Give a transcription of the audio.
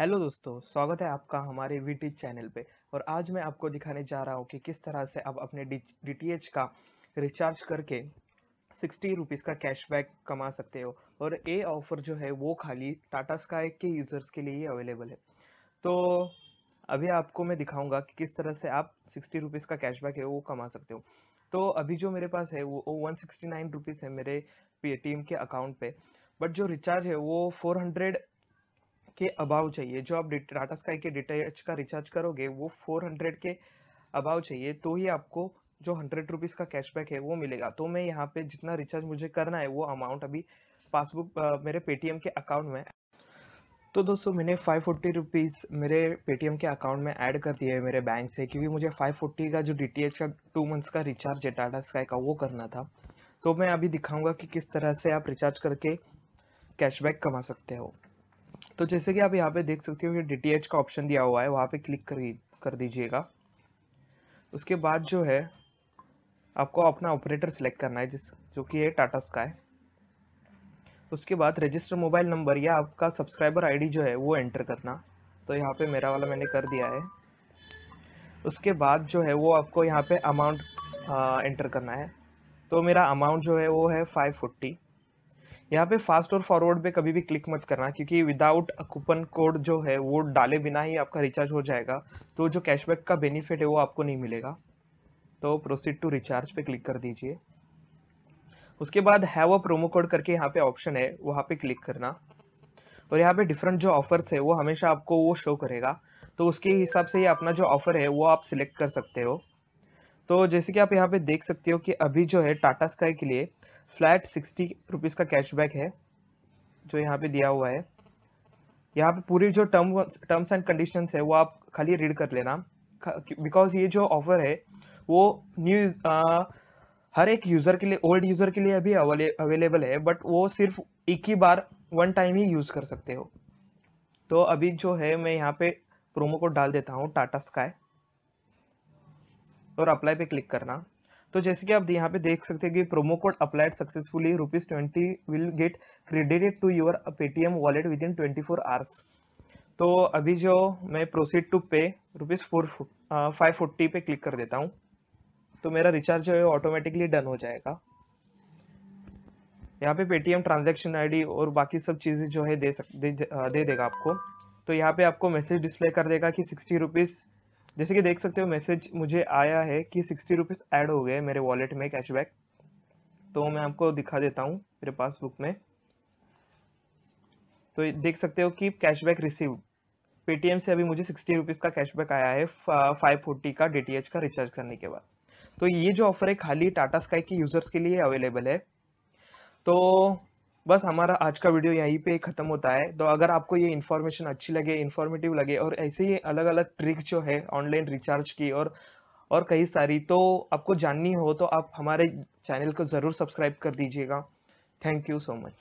hello दोस्तों स्वागत है आपका हमारे वी चैनल पे और आज मैं आपको दिखाने जा रहा हूँ कि किस तरह से आप अपने डी का रिचार्ज करके सिक्सटी रुपीज़ का कैशबैक कमा सकते हो और ये ऑफ़र जो है वो खाली टाटा स्काई के यूज़र्स के लिए ही अवेलेबल है तो अभी आपको मैं दिखाऊंगा कि किस तरह से आप सिक्सटी रुपीज़ का कैशबैक है वो कमा सकते हो तो अभी जो मेरे पास है वो वन सिक्सटी नाइन रुपीज़ है मेरे पेटीएम के अकाउंट पर बट जो रिचार्ज है वो फोर हंड्रेड के अबाव चाहिए जो आप टाटा स्काई के डिटेच का रिचार्ज करोगे वो 400 के अबाव चाहिए तो ही आपको जो हंड्रेड रुपीज़ का कैशबैक है वो मिलेगा तो मैं यहाँ पे जितना रिचार्ज मुझे करना है वो अमाउंट अभी पासबुक मेरे पेटीएम के अकाउंट में तो दोस्तों मैंने फाइव फोर्टी रुपीज़ मेरे पेटीएम के अकाउंट में ऐड कर दिए है मेरे बैंक से क्योंकि मुझे फाइव फोर्टी का जो डी का टू मंथ्स का रिचार्ज है टाटा स्काई का वो करना था तो मैं अभी दिखाऊंगा कि किस तरह से आप रिचार्ज करके कैशबैक कमा सकते हो तो जैसे कि आप यहाँ पे देख सकते हो कि डी का ऑप्शन दिया हुआ है वहाँ पे क्लिक कर कर दीजिएगा उसके बाद जो है आपको अपना ऑपरेटर सेलेक्ट करना है जिस जो कि है टाटा स्काई उसके बाद रजिस्टर मोबाइल नंबर या आपका सब्सक्राइबर आईडी जो है वो एंटर करना तो यहाँ पे मेरा वाला मैंने कर दिया है उसके बाद जो है वो आपको यहाँ पे अमाउंट एंटर करना है तो मेरा अमाउंट जो है वो है फाइव फोर्टी यहाँ पे फास्ट और फॉरवर्ड पे कभी भी क्लिक मत करना क्योंकि विदाउट कूपन कोड जो है वो डाले बिना ही आपका रिचार्ज हो जाएगा तो जो कैशबैक का बेनिफिट है वो आपको नहीं मिलेगा तो प्रोसीड टू रिचार्ज पे क्लिक कर दीजिए उसके बाद हैव अ प्रोमो कोड करके यहाँ पे ऑप्शन है वहाँ पे क्लिक करना और यहाँ पे डिफरेंट जो ऑफर्स है वो हमेशा आपको वो शो करेगा तो उसके हिसाब से ही अपना जो ऑफर है वो आप सिलेक्ट कर सकते हो तो जैसे कि आप यहाँ पे देख सकते हो कि अभी जो है टाटा स्काई के लिए फ्लैट सिक्सटी रुपीज़ का कैशबैक है जो यहाँ पे दिया हुआ है यहाँ पे पूरी जो टर्म टर्म्स एंड कंडीशन है वो आप खाली रीड कर लेना बिकॉज ये जो ऑफर है वो न्यू हर एक यूज़र के लिए ओल्ड यूज़र के लिए अभी अवेलेबल है बट वो सिर्फ एक ही बार वन टाइम ही यूज़ कर सकते हो तो अभी जो है मैं यहाँ पे प्रोमो कोड डाल देता हूँ टाटा स्काई और अप्लाई पे क्लिक करना तो जैसे कि आप यहाँ पे देख सकते हैं कि promo code applied successfully rupees twenty will get credited to your Paytm wallet within twenty four hours तो अभी जो मैं proceed to pay rupees four five forty पे क्लिक कर देता हूँ तो मेरा रिचार्ज जो है ऑटोमेटिकली डन हो जाएगा यहाँ पे पेटीएम ट्रांजेक्शन आई और बाकी सब चीज़ें जो है दे सक दे, दे देगा आपको तो यहाँ पे आपको मैसेज डिस्प्ले कर देगा कि सिक्सटी रुपीज़ जैसे कि देख सकते हो मैसेज मुझे आया है कि सिक्सटी रुपीज़ ऐड हो गए मेरे वॉलेट में कैशबैक तो मैं आपको दिखा देता हूँ मेरे पासबुक में तो देख सकते हो कि कैशबैक रिसीव पेटीएम से अभी मुझे सिक्सटी रुपीज़ का कैशबैक आया है फाइव फोर्टी का डी का रिचार्ज करने के बाद तो ये जो ऑफर है खाली टाटा स्काई के यूज़र्स के लिए अवेलेबल है तो बस हमारा आज का वीडियो यहीं पे ख़त्म होता है तो अगर आपको ये इन्फॉर्मेशन अच्छी लगे इन्फॉर्मेटिव लगे और ऐसे ही अलग अलग ट्रिक जो है ऑनलाइन रिचार्ज की और और कई सारी तो आपको जाननी हो तो आप हमारे चैनल को ज़रूर सब्सक्राइब कर दीजिएगा थैंक यू सो मच